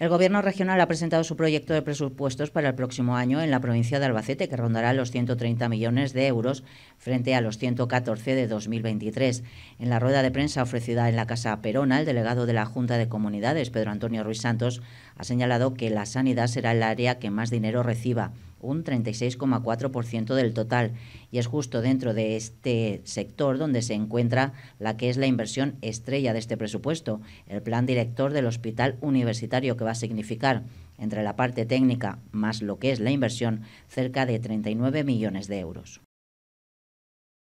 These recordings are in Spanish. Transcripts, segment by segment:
El Gobierno regional ha presentado su proyecto de presupuestos para el próximo año en la provincia de Albacete, que rondará los 130 millones de euros frente a los 114 de 2023. En la rueda de prensa ofrecida en la Casa Perona, el delegado de la Junta de Comunidades, Pedro Antonio Ruiz Santos, ha señalado que la sanidad será el área que más dinero reciba un 36,4% del total y es justo dentro de este sector donde se encuentra la que es la inversión estrella de este presupuesto, el plan director del hospital universitario que va a significar entre la parte técnica más lo que es la inversión cerca de 39 millones de euros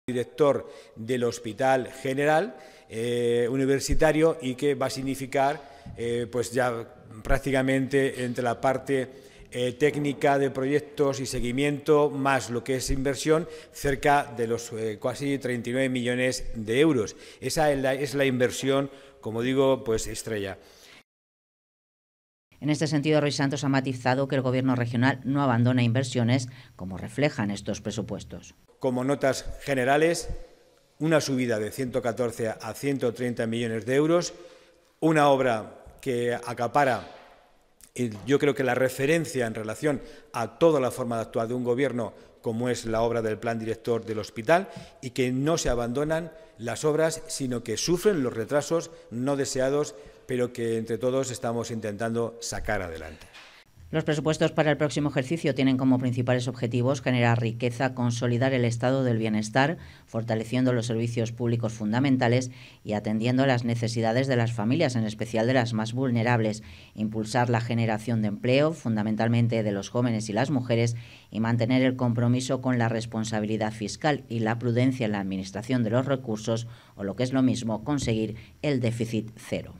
director del Hospital General eh, Universitario y que va a significar, eh, pues ya prácticamente entre la parte eh, técnica de proyectos y seguimiento, más lo que es inversión, cerca de los eh, casi 39 millones de euros. Esa es la, inversión, como digo, pues estrella. En este sentido, Ruiz Santos ha matizado que el Gobierno regional no abandona inversiones, como reflejan estos presupuestos. Como notas generales, una subida de 114 a 130 millones de euros, una obra que acapara yo creo que la referencia en relación a toda la forma de actuar de un gobierno, como es la obra del plan director del hospital, y que no se abandonan las obras, sino que sufren los retrasos no deseados, pero que entre todos estamos intentando sacar adelante. Los presupuestos para el próximo ejercicio tienen como principales objetivos generar riqueza, consolidar el estado del bienestar, fortaleciendo los servicios públicos fundamentales y atendiendo las necesidades de las familias, en especial de las más vulnerables, impulsar la generación de empleo, fundamentalmente de los jóvenes y las mujeres, y mantener el compromiso con la responsabilidad fiscal y la prudencia en la administración de los recursos, o lo que es lo mismo, conseguir el déficit cero.